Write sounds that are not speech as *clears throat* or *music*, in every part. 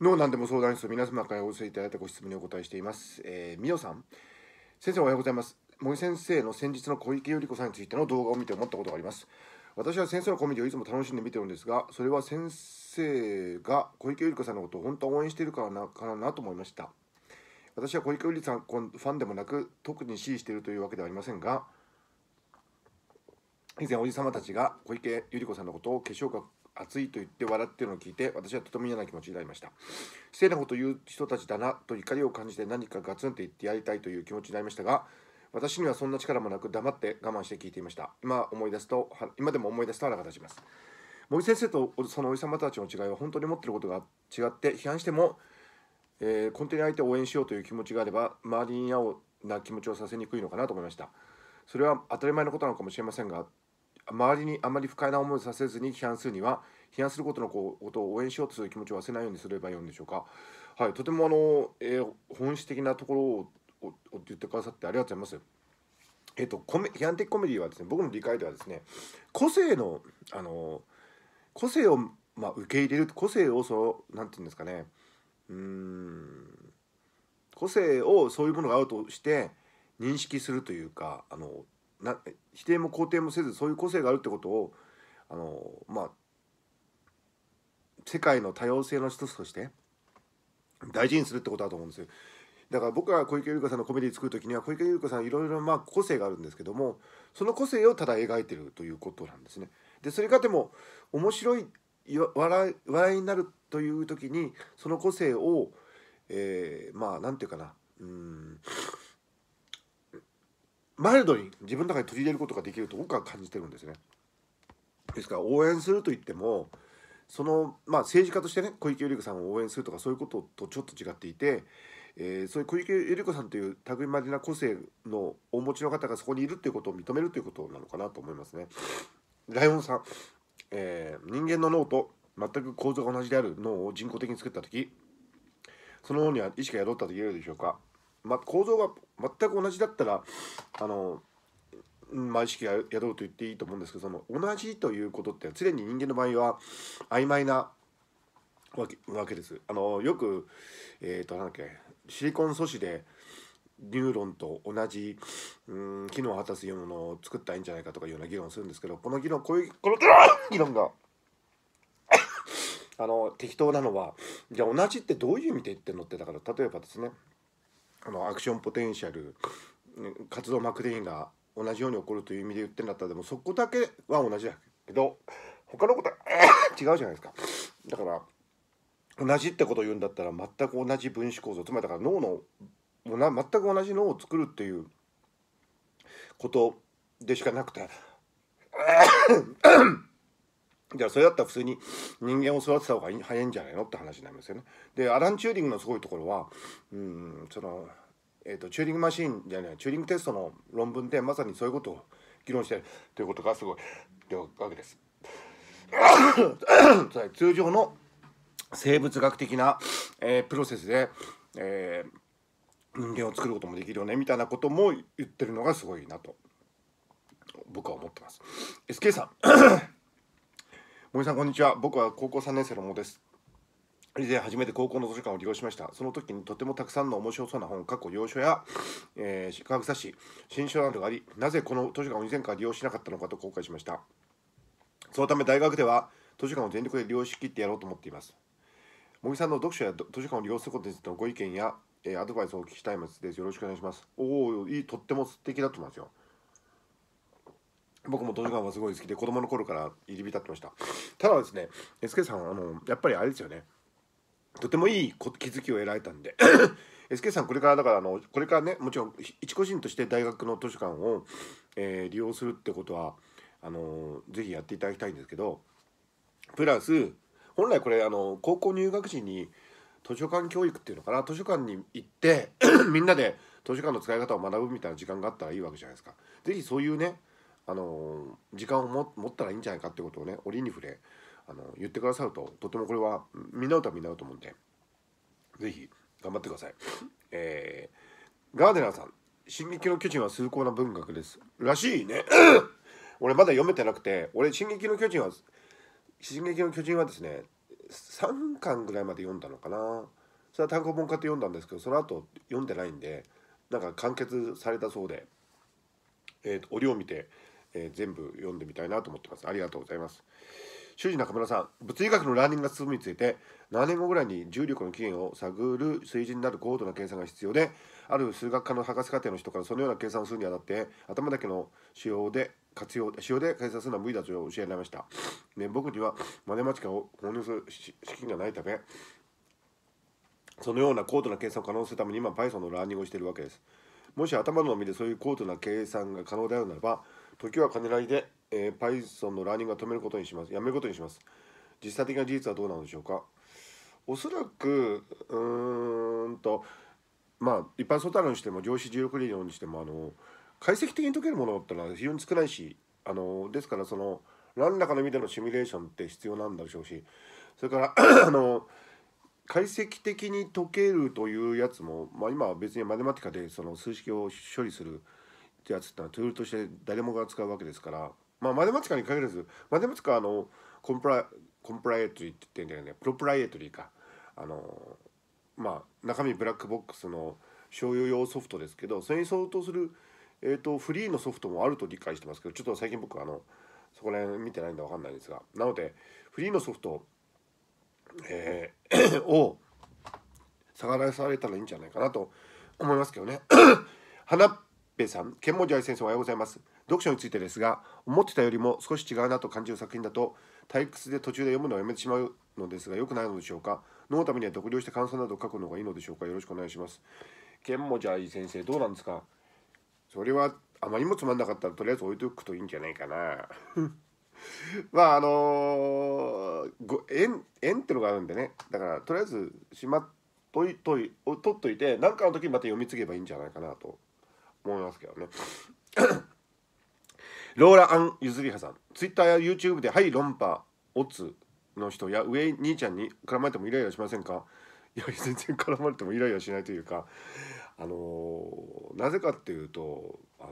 の何でも相談室皆様からお寄せいただいたご質問にお答えしています。えー、みよさん、先生おはようございます。森先生の先日の小池百合子さんについての動画を見て思ったことがあります。私は先生のコメディをいつも楽しんで見てるんですが、それは先生が小池百合子さんのことを本当に応援しているからなかなと思いました。私は小池百合さんファンでもなく、特に支持しているというわけではありませんが、以前おじさまたちが小池百合子さんのことを化粧熱いと言って笑ってるのを聞いて私はとても嫌な気持ちになりました失礼なことを言う人たちだなと怒りを感じて何かガツンと言ってやりたいという気持ちになりましたが私にはそんな力もなく黙って我慢して聞いていました今思い出すと今でも思い出すと腹が立ちます森先生とそのおじ様たちの違いは本当に思ってることが違って批判しても、えー、根底に相手を応援しようという気持ちがあれば周りに嫌な気持ちをさせにくいのかなと思いましたそれは当たり前のことなのかもしれませんが周りにあまり不快な思いをさせずに批判するには批判することのことを応援しようとする気持ちを忘れないようにすればよいんでしょうか。はい、とてもあの、えー、本質的なところをを言ってくださってありがとうございます。えっ、ー、と、コメ批判的コメディはですね僕の理解ではですね個性のあの個性を、まあ、受け入れる個性をそのなんていうんですかねうん個性をそういうものがあるとして認識するというかあのな否定も肯定もせずそういう個性があるってことをあの、まあ、世界の多様性の一つとして大事にするってことだと思うんですよだから僕が小池百合子さんのコメディ作る時には小池百合子さんいろいろまあ個性があるんですけどもその個性をただ描いてるということなんですね。でそれがでも面白い笑い笑いになるという時にその個性を、えー、まあ何て言うかなうんマイルドに自分の中に取り入れることができると僕は感じてるんですね。ですから応援すると言ってもその、まあ、政治家としてね小池百合子さんを応援するとかそういうこととちょっと違っていて、えー、そういう小池百合子さんという類まれな個性のお持ちの方がそこにいるということを認めるということなのかなと思いますね。ライオンさん、えー、人間の脳と全く構造が同じである脳を人工的に作った時その脳には意識が宿ったと言えるでしょうか、まあ、構造が全く同じだったらあのまあ、意識が宿ると言っていいと思うんですけどその同じということって常に人間の場合は曖昧なわけわけです。あのよく、えーと、なんだっけシリコン素子でニューロンと同じうん機能を果たすようなものを作ったらいいんじゃないかとかいうような議論をするんですけどこの議論こういうこの議論があの適当なのはじゃあ同じってどういう意味で言ってるのってだから例えばですねあのアクションポテンシャル活動マク膜電ンが同じように起こるという意味で言ってんだったらでもそこだけは同じだけど他のことは *coughs* 違うじゃないですかだから同じってことを言うんだったら全く同じ分子構造つまりだから脳の全く同じ脳を作るっていうことでしかなくて *coughs* じゃあそれだったら普通に人間を育てた方が早いんじゃないのって話になりますよね。でアラン・チューリングのすごいところはうんそのえーと、チューリングマシンじゃないチューリングテストの論文でまさにそういうことを議論してるということがすごいというわけです。*coughs* 通常の生物学的な、えー、プロセスで、えー、人間を作ることもできるよねみたいなことも言ってるのがすごいなと僕は思ってます。SK さん *coughs* 森さんこんにちは僕は高校3年生のもです以前初めて高校の図書館を利用しましたその時にとてもたくさんの面白そうな本過去要所や、えー、科学雑誌、新書などがありなぜこの図書館を以前から利用しなかったのかと後悔しましたそのため大学では図書館を全力で利用しきってやろうと思っています茂木さんの読書や図書館を利用することについてのご意見や、えー、アドバイスをお聞きしたいですよろしくお願いしますおおいいとっても素敵だと思いますよ僕も図書館はすごい好きで子供の頃から入り浸ってましたただですね SK さんあのやっぱりあれですよねとてもいい気づきを得られたんで SK *coughs* さんこれからだからあのこれからねもちろん一個人として大学の図書館を、えー、利用するってことはあのー、ぜひやっていただきたいんですけどプラス本来これあの高校入学時に図書館教育っていうのかな図書館に行って *coughs* みんなで図書館の使い方を学ぶみたいな時間があったらいいわけじゃないですか。是非そういうねあのー、時間をも持ったらいいんじゃないかってことをね折に触れあの言ってくださるととてもこれは直んな歌見直なと思うんで是非頑張ってください。えー、ガーデナーさん「進撃の巨人は崇高な文学です」らしいね *coughs* 俺まだ読めてなくて俺「進撃の巨人は」進撃の巨人はですね3巻ぐらいまで読んだのかなそれは単行本買って読んだんですけどその後読んでないんでなんか完結されたそうで、えーと、と折を見て、えー、全部読んでみたいなと思ってますありがとうございます。修士中村さん物理学のラーニングが進むについて7年後ぐらいに重力の起源を探る水準になる高度な計算が必要である数学科の博士課程の人からそのような計算をするにあたって頭だけの使用で活用使用で計算するのは無理だと教えられました、ね、僕にはマネマチカを購入する資金がないためそのような高度な計算を可能するために今 Python のラーニングをしているわけですもし頭の身でそういう高度な計算が可能であるならば時は金なりでえー、Python のラーニングは止めることにします。やめることにします。実際的な事実はどうなのでしょうかおそらく、うーんと、まあ、一般相対論にしても、上司16理論にしても、あの、解析的に解けるものだったら非常に少ないし、あの、ですから、その、何らかの意味でのシミュレーションって必要なんだでしょうし、それから *clears throat* あの、解析的に解けるというやつも、まあ、今は別にマネマティカでその数式を処理するやつってのはツールとして誰もが使うわけですからまあ、マテマチカに限らずマテマチカはあのコンプラコンプライエトリーって言ってんだよねプロプライエトリーかあのまあ中身ブラックボックスの商用用ソフトですけどそれに相当する、えーと、フリーのソフトもあると理解してますけどちょっと最近僕あのそこら辺見てないんで分かんないんですがなのでフリーのソフト、えー、*coughs* をがらされたらいいんじゃないかなと思いますけどね *coughs* 花っぺさん剣ジ字愛先生おはようございます読書についてですが思ってたよりも少し違うなと感じる作品だと退屈で途中で読むのをやめてしまうのですが良くないのでしょうか脳のためには独立して感想などを書くのがいいのでしょうかよろしくお願いします剣もじゃあいい先生どうなんですかそれはあまりにもつまんなかったらとりあえず置いておくといいんじゃないかな *laughs* まああのー、ご縁縁ってのがあるんでねだからとりあえずしまっといとい取っといて何かの時にまた読み継けばいいんじゃないかなと思いますけどねローラ・アン・ゆりはさんツイッターや YouTube で「はい論破オツ」の人や上兄ちゃんに絡まれてもイライラしませんか *laughs* いや全然絡まれてもイライラしないというかあのなぜかっていうとあ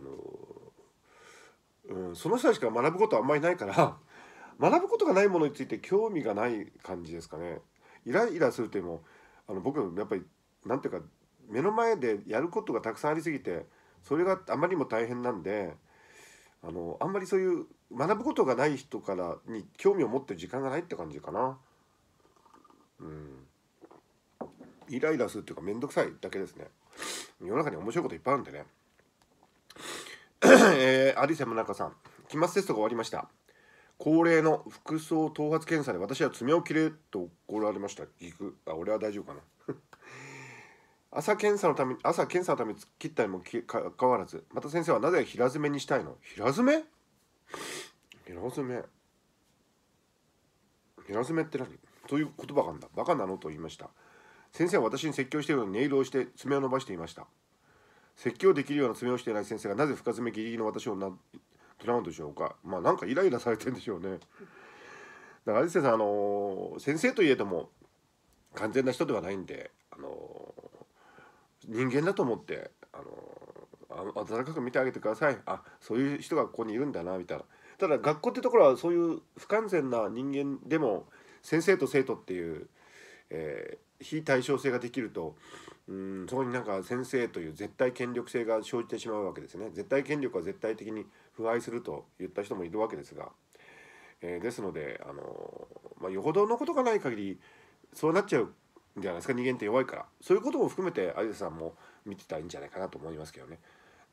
の、うん、その人たちから学ぶことあんまりないから *laughs* 学ぶことがないものについて興味がない感じですかね。イライラするというもあの僕やっぱり何ていうか目の前でやることがたくさんありすぎてそれがあまりにも大変なんであのあんまりそういう学ぶことがない人からに興味を持ってる時間がないって感じかなうんイライラするっていうか面倒くさいだけですね世の中に面白いこといっぱいあるんでねえー、アリセムナカさん期末テストが終わりました恒例の服装頭髪検査で私は爪を切れと怒られました行く。あ俺は大丈夫かな朝検査のため朝検査のために切ったにもかかわらずまた先生はなぜ平詰めにしたいの平詰め平詰め平詰めって何という言葉があるんだバカなのと言いました先生は私に説教しているようにネイルをして爪を伸ばしていました説教できるような爪をしていない先生がなぜ深爪ギリギリの私をなとらんでしょうかまあなんかイライラされてんでしょうねだから有瀬さんあのー、先生といえども完全な人ではないんであの人間だと思ってあの温かく見てあげてくださいあそういう人がここにいるんだなみたいなただ学校ってところはそういう不完全な人間でも先生と生徒っていう、えー、非対称性ができるとうんそこになんか先生という絶対権力性が生じてしまうわけですね絶対権力は絶対的に腐敗すると言った人もいるわけですが、えー、ですのであの、まあ、よほどのことがない限りそうなっちゃうじゃないですか人間って弱いからそういうことも含めて有田さんも見てたらいいんじゃないかなと思いますけどね、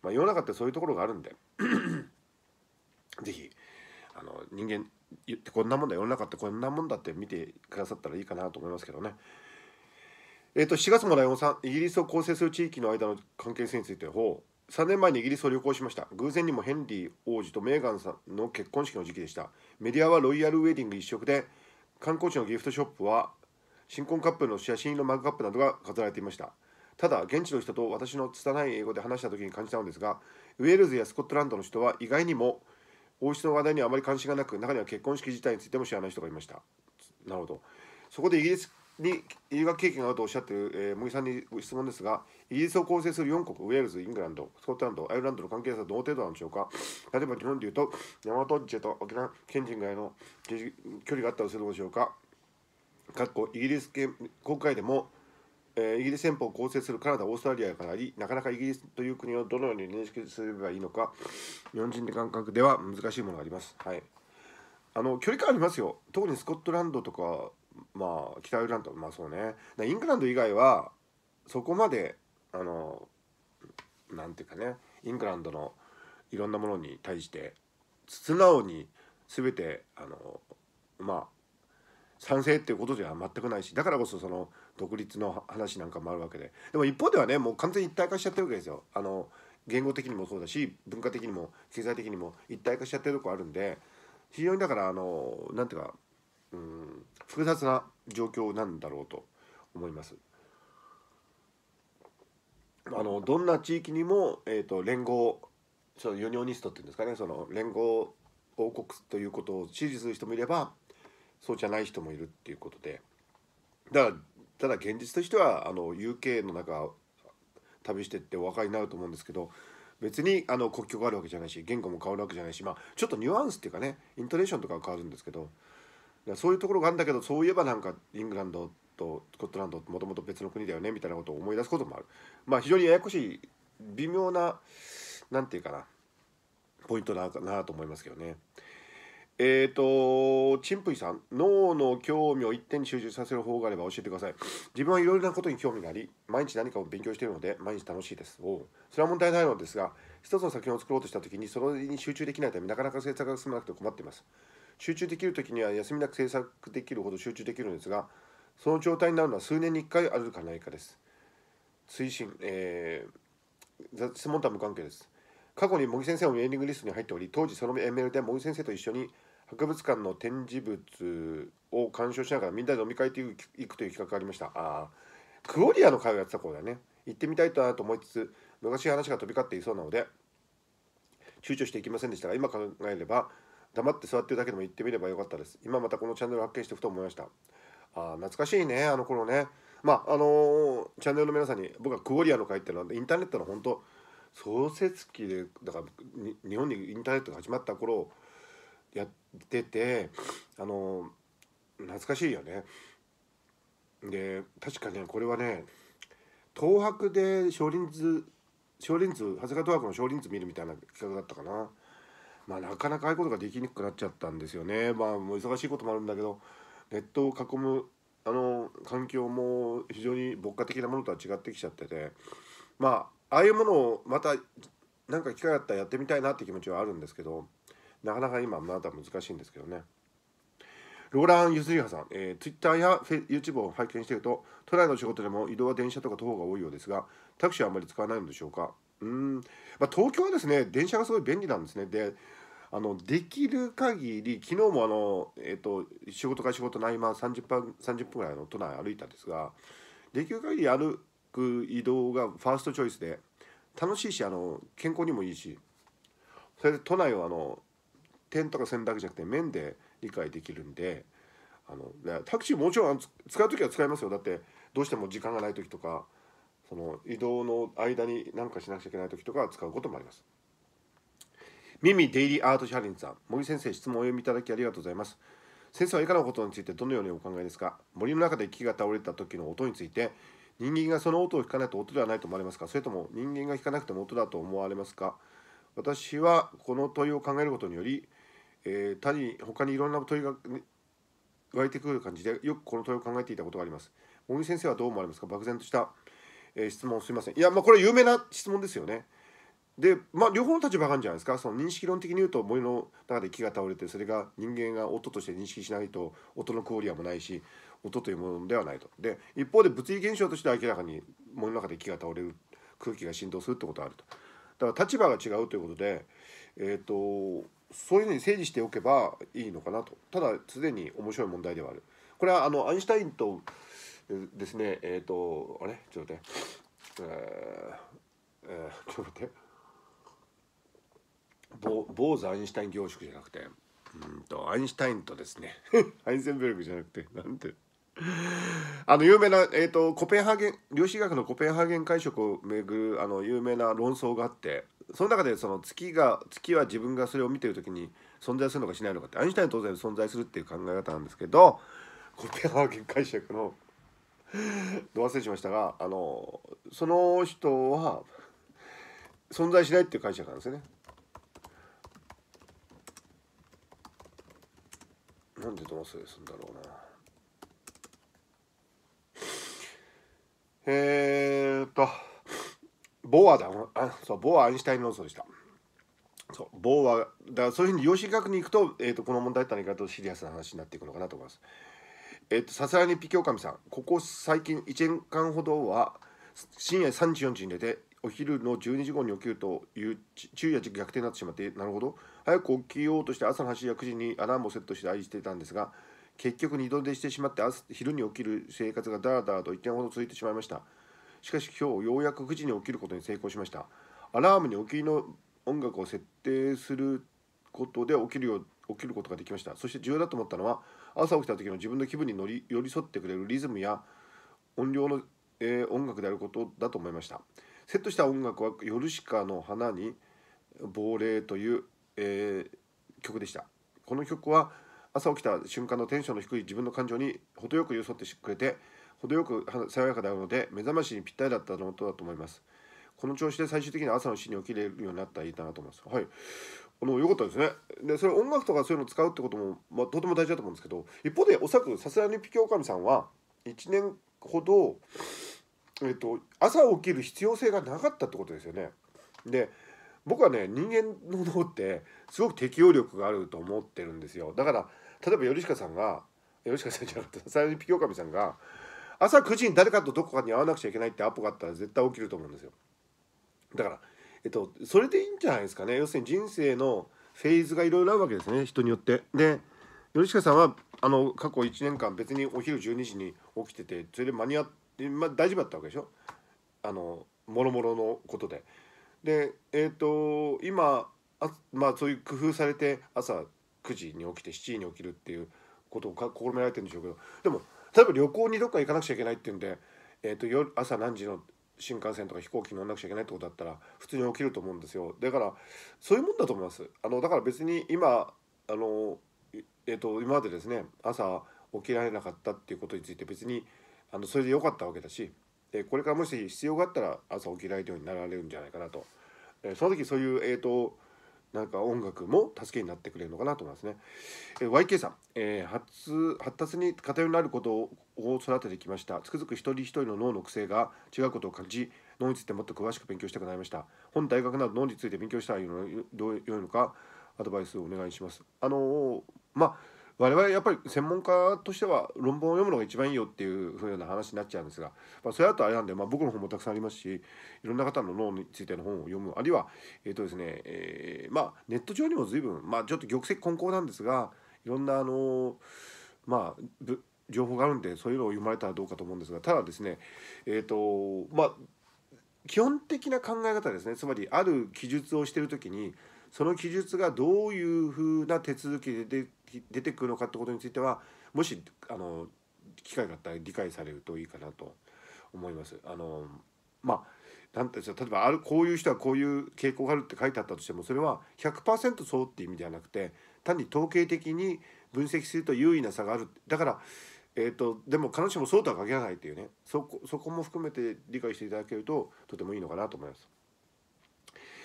まあ、世の中ってそういうところがあるんで是非 *clears throat* あの人間ってこんなもんだ世の中ってこんなもんだって見てくださったらいいかなと思いますけどね。えーと、4月もライオンさんイギリスを構成する地域の間の関係性についてほう3年前にイギリスを旅行しました偶然にもヘンリー王子とメーガンさんの結婚式の時期でしたメディアはロイヤルウェディング一色で観光地のギフトショップは新婚カップルの写真のマグカップなどが飾られていましたただ現地の人と私の拙い英語で話した時に感じたのですがウェールズやスコットランドの人は意外にも王室の話題にはあまり関心がなく中には結婚式自体についても知らない人がいましたなるほどそこでイギリスに留学経験があるとおっしゃっている、えー、さんにご質問ですがイギリスを構成する4国ウェールズイングランドスコットランドアイルランドの関係者はどの程度なんでしょうか例えば日本でいうとマトジェと沖縄県人ぐの距離があったとするのでしょうかかっこイギリス系国会でも、えー、イギリス憲法を構成するカナダオーストラリアらありなかなかイギリスという国をどのように認識すればいいのか日本人の感覚では難しいものがあります。はい、あの距離感ありますよ特にスコットランドとか、まあ、北アイルランドまあそうねイングランド以外はそこまであのなんていうかねイングランドのいろんなものに対して素直に全てあのまあ賛成っていうことでは全くないしだからこそその独立の話なんかもあるわけででも一方ではねもう完全に一体化しちゃってるわけですよあの言語的にもそうだし文化的にも経済的にも一体化しちゃってるとこあるんで非常にだからあのなんていうかうん複雑な状況なんだろうと思います。あのどんな地域にも、えーと、と連合そのユニオニストっていうんですかねその連合王国ということを支持する人もいればそうじゃない人もいるっていうことでだからただ現実としてはあの UK の中旅してってお分かりになると思うんですけど別にあの国境があるわけじゃないし言語も変わるわけじゃないし、まあ、ちょっとニュアンスっていうかねイントネーションとかは変わるんですけどそういうところがあるんだけどそういえばなんかイングランドとスコットランドってもともと別の国だよねみたいなことを思い出すこともあるまあ非常にややこしい微妙な何て言うかなポイントだなと思いますけどね。えっ、ー、と、チンプイさん、脳の興味を一点に集中させる方法があれば教えてください。自分はいろいろなことに興味があり、毎日何かを勉強しているので、毎日楽しいです。おそれは問題ないのですが、一つの作品を作ろうとしたときに、それに集中できないため、なかなか制作が進まなくて困っています。集中できるときには、休みなく制作できるほど集中できるのですが、その状態になるのは数年に1回あるかないかです。推進、えー、質問とは無関係です。過去に茂木先生もメーリングリストに入っており当時その ML で茂木先生と一緒に博物館の展示物を鑑賞しながらみんなで飲み会という行くという企画がありましたあクオリアの会をやってた頃だね行ってみたいなと思いつつ昔話が飛び交っていそうなので躊躇していきませんでしたが今考えれば黙って座ってるだけでも行ってみればよかったです今またこのチャンネルを発見してふと思いましたあ懐かしいねあの頃ねまああのー、チャンネルの皆さんに僕はクオリアの会っていうのはインターネットの本当創設期でだから日本にインターネットが始まった頃やっててあの懐かしいよね。で確かねこれはね東博で少林図少林図長谷川東博の少林図見るみたいな企画だったかな。まあ、なかなかああいうことができにくくなっちゃったんですよね。まあ、もう忙しいこともあるんだけどネットを囲むあの環境も非常に牧歌的なものとは違ってきちゃっててまあああいうものをまた何か機会あったらやってみたいなって気持ちはあるんですけどなかなか今まだ難しいんですけどねローラン・ユズリハさん、えー、Twitter や YouTube を拝見していると都内の仕事でも移動は電車とか徒歩が多いようですがタクシーはあまり使わないのでしょうかうん、まあ、東京はですね電車がすごい便利なんですねであのできる限り昨日もあの、えーと、と仕事か仕事の合間30分 ,30 分ぐらいの都内歩いたんですができる限り歩く移動がファーストチョイスで楽しいしあの健康にもいいしそれで都内はあの点とか線だけじゃなくて面で理解できるんであの、ね、タクシーもちろん使う時は使いますよだってどうしても時間がない時とかその移動の間に何かしなくちゃいけない時とか使うこともあります。ミミデイリーアートチャレンジさん、森先生、質問をお読みいただきありがとうございます。先生はいかなことについてどのようにお考えですか森の中で木が倒れた時の音について人間がその音を聞かないと音ではないと思われますかそれとも人間が聞かなくても音だと思われますか私はこの問いを考えることにより、えー、他に他にいろんな問いが湧いてくる感じでよくこの問いを考えていたことがあります。茂木先生はどう思われますか漠然とした、えー、質問すいません。いや、まあ、これ有名な質問ですよね。で、まあ、両方の立場があるんじゃないですかその認識論的に言うと森の中で木が倒れてそれが人間が音として認識しないと音のクオリアもないし音というものではないとで一方で物理現象として明らかに物の中で木が倒れる空気が振動するってことはあるとだから立場が違うということで、えーと、そういうふうに整理しておけばいいのかなとただすでに面白い問題ではあるこれはあのアインシュタインとですねえっ、ー、とあれちょっと待ってえー、えー、ちょっと待って坊主アインシュタイン凝縮じゃなくてうんとアインシュタインとですねア *laughs* インセンベルグじゃなくてなんてあの有名な、えーと、コペンハーゲン量子学のコペンハーゲン解釈をめぐるあの有名な論争があってその中でその月が月は自分がそれを見てる時に存在するのかしないのかってアインシュタイン当然存在するっていう考え方なんですけどコペンハーゲン解釈のど忘れしましたがあのその人は存在しないっていう解釈なんですよね。なんでどうするんだろうな。えー、っと、ボアだそう、ボア・アインシュタイン論争でした。そう、ボア、だそういうふうに養子学に行くと、えー、っと、この問題って何かとシリアスな話になっていくのかなと思います。えー、っと、さすがにピキオカミさん、ここ最近1年間ほどは、深夜3時4時に寝て、お昼の12時後に起きるという昼夜逆転になってしまってなるほど早く起きようとして朝の8時や9時にアラームをセットして愛していたんですが結局二度寝してしまって朝昼に起きる生活がダラダラと1点ほど続いてしまいましたしかし今日ようやく9時に起きることに成功しましたアラームに起きの音楽を設定することで起きるよ起きることができましたそして重要だと思ったのは朝起きた時の自分の気分に乗り寄り添ってくれるリズムや音量の、えー、音楽であることだと思いましたセットした音楽は「ヨルシカの花に亡霊」という、えー、曲でしたこの曲は朝起きた瞬間のテンションの低い自分の感情に程よく寄り添ってくれて程よく爽やかであるので目覚ましにぴったりだったのとだと思いますこの調子で最終的に朝の死に起きれるようになったらいいかなと思いますはいあの良かったですねでそれ音楽とかそういうの使うってことも、まあ、とても大事だと思うんですけど一方でおそらくさすがにピキオカミさんは1年ほど、えっと、朝起きる必要性がなかったってことですよねで僕はね人間の脳ってすごく適応力があると思ってるんですよだから例えば頼親さんが頼親さんじゃなくて最初にピキオカミさんが朝9時に誰かとどこかに会わなくちゃいけないってアポがあったら絶対起きると思うんですよだから、えっと、それでいいんじゃないですかね要するに人生のフェーズがいろいろあるわけですね人によってで頼親さんはあの過去1年間別にお昼12時に起きててそれで間に合って、まあ、大丈夫だったわけでしょあのもろもろのことででえっ、ー、と今あまあそういう工夫されて朝9時に起きて7時に起きるっていうことを試みられてるんでしょうけどでも例えば旅行にどっか行かなくちゃいけないっていうんで、えー、と夜朝何時の新幹線とか飛行機に乗らなくちゃいけないってことだったら普通に起きると思うんですよだからそういうもんだと思いますあのだから別に今あの、えー、と今までですね朝起きられなかったっていうことについて別にあのそれで良かったわけだし、えー、これからもし必要があったら朝起きられるようになられるんじゃないかなと、えー、その時そういうえっ、ー、となんか音楽も助けになってくれるのかなと思いますね。え YK さん、えー、発発達に偏りのあることを育ててきました。つくづく一人一人の脳の癖が違うことを感じ、脳についてもっと詳しく勉強したくなりました。本大学など脳について勉強したらよいのかアドバイスをお願いします。あのー、まあ我々やっぱり専門家としては論文を読むのが一番いいよっていうふうな話になっちゃうんですが、まあ、それだとあれなんで、まあ、僕の本もたくさんありますしいろんな方の脳についての本を読むあるいは、えーとですねえー、まあ、ネット上にも随分、まあ、ちょっと玉石混交なんですがいろんなあのまあ情報があるんでそういうのを読まれたらどうかと思うんですがただですねえっ、ー、とまあ基本的な考え方ですねつまりある記述をしてる時にその記述がどういうふうな手続きで出てくるのかってことについてはもしあの機会があったら理解されるといいかなと思います。あのまあなんて例えばあるこういう人はこういう傾向があるって書いてあったとしてもそれは100%そうっていう意味ではなくて単に統計的に分析すると優位な差があるだから、えーと、でも彼女もそうとは限らないっていうねそこそこも含めて理解していただけるととてもいいのかなと思います。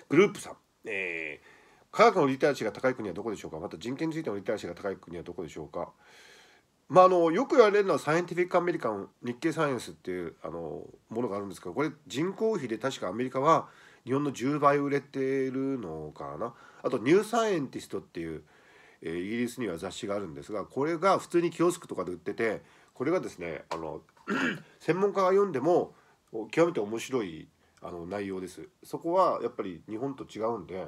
グループさん、えー科学のリテラシーが高い国はどこでしょうかまた人権についてのリテラシーが高い国はどこでしょうかまあ、あのよく言われるのはサイエンティフィック・アメリカン日経サイエンスっていうあのものがあるんですけどこれ人口比で確かアメリカは日本の10倍売れてるのかなあとニューサイエンティストっていう、えー、イギリスには雑誌があるんですがこれが普通にキオスクとかで売っててこれがですねあの *clears throat* 専門家が読んでも極めて面白いあの内容です。そこはやっぱり日本と違うんで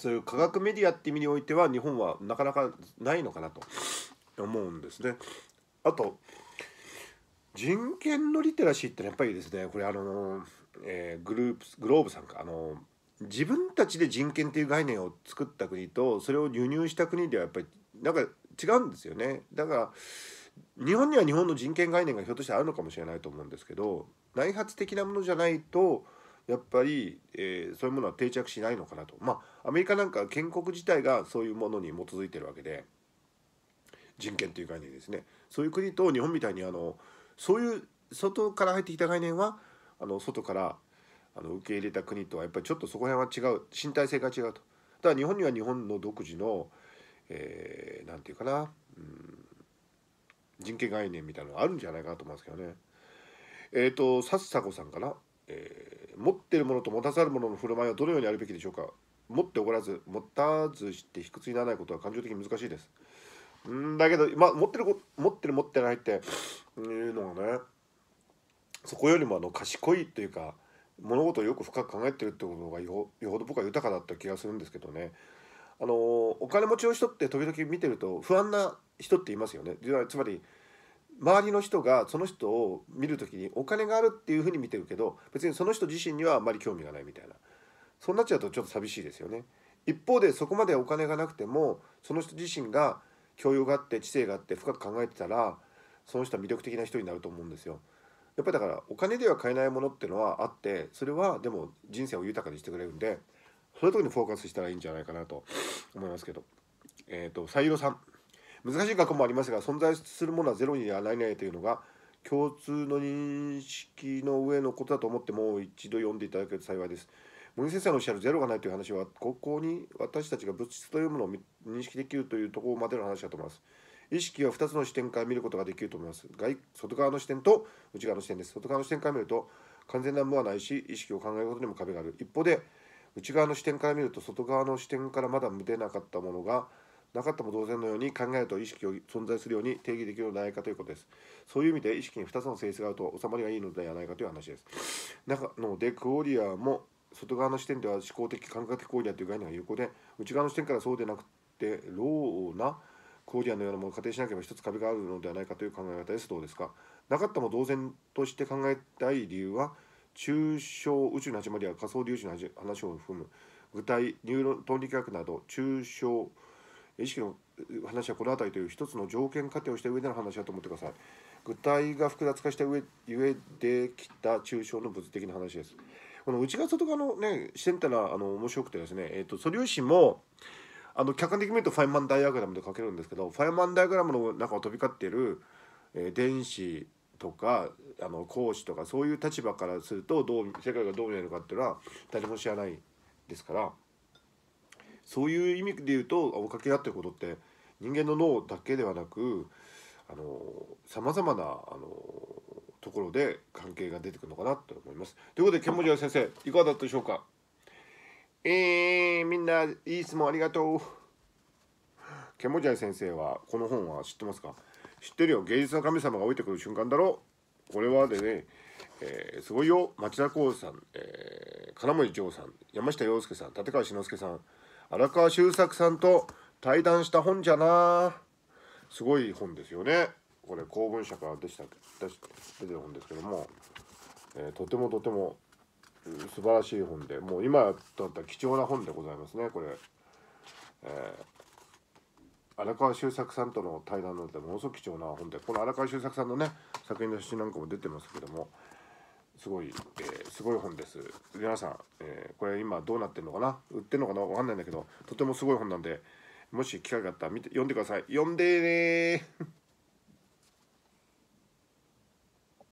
そういう科学メディアって意味においては日本はなかなかないのかなと思うんですね。あと人権のリテラシーってやっぱりですねこれあの、えー、グループグローブさんかあの自分たちで人権っていう概念を作った国とそれを輸入した国ではやっぱりなんか違うんですよねだから日本には日本の人権概念がひょっとしてあるのかもしれないと思うんですけど内発的なものじゃないとやっぱり、えー、そういうものは定着しないのかなとまあアメリカなんか建国自体がそういうものに基づいてるわけで人権という概念ですねそういう国と日本みたいにあのそういう外から入ってきた概念はあの外からあの受け入れた国とはやっぱりちょっとそこら辺は違う身体性が違うと。だから日本には日本の独自の何、えー、て言うかな、うん、人権概念みたいなのがあるんじゃないかなと思いますけどね。えっ、ー、と、さっさこさんかな、えー、持ってるものと持たざるものの振る舞いはどのようにあるべきでしょうか持っておらず持たずして卑屈にならないことは感情的に難しいですんだけど、まあ、持ってる持ってる持ってないっていうのがねそこよりもあの賢いというか物事をよく深く考えてるってことがよほど僕は豊かだった気がするんですけどねあのお金持ちの人って時々見てると不安な人って言いますよねつまり周りの人がその人を見る時にお金があるっていうふうに見てるけど別にその人自身にはあまり興味がないみたいなそうなっちゃうとちょっと寂しいですよね一方でそこまでお金がなくてもその人自身が教養があって知性があって深く考えてたらその人は魅力的な人になると思うんですよやっぱりだからお金では買えないものっていうのはあってそれはでも人生を豊かにしてくれるんでそういうとこにフォーカスしたらいいんじゃないかなと思いますけどえっ、ー、と採用さん難しい学校もありますが存在するものはゼロにはないないというのが共通の認識の上のことだと思ってもう一度読んでいただけると幸いです。森先生のおっしゃるゼロがないという話はここに私たちが物質というものを認識できるというところまでの話だと思います意識は2つの視点から見ることができると思います外外側の視点と内側の視点です外側の視点から見ると完全な無はないし意識を考えることにも壁がある一方で内側の視点から見ると外側の視点からまだでなかったものがなかったも同然のように考えると意識を存在するように定義できるのではないかということです。そういう意味で意識に2つの性質があると収まりがいいのではないかという話です。なのでクオリアも外側の視点では思考的感覚的行為であるという概念が有効で内側の視点からそうでなくてローなコーディアのようなものを仮定しなければ一つ壁があるのではないかという考え方ですどうですかなかったも同然として考えたい理由は抽象宇宙の始まりや仮想粒子の話を含む具体ニューロン論理学など抽象意識の話はこの辺りという一つの条件仮定をした上での話だと思ってください具体が複雑化した上ゆえできた抽象の物理的な話ですこの内側外側のね視点ってのはあの面白くてですね、えーと、素粒子もあの客観的に見るとファイマンダイアグラムで書けるんですけどファイマンダイアグラムの中を飛び交っている、えー、電子とかあの光子とかそういう立場からするとどう世界がどう見えるかっていうのは誰も知らないですからそういう意味で言うと追っかけ合ってることって人間の脳だけではなくさまざまなあのところで関係が出てくるのかなと思います。ということで、ケンモジア先生、いかがだったでしょうかえー、みんないい質問ありがとう。ケンモジア先生は、この本は知ってますか知ってるよ、芸術の神様が降りてくる瞬間だろう。これはでね、えー、すごいよ、町田光さん、えー、金森城さん、山下洋介さん、立川志の輔さん、荒川周作さんと対談した本じゃな。すごい本ですよね。これ公文社から出した出出てる本ですけども、えー、とてもとても素晴らしい本でもう今だったら貴重な本でございますねこれ、えー、荒川周作さんとの対談なんてものすごく貴重な本でこの荒川周作さんのね作品の写真なんかも出てますけどもすごい、えー、すごい本です皆さん、えー、これ今どうなってるのかな売ってるのかなわかんないんだけどとてもすごい本なんでもし機会があったら見て読んでください読んでね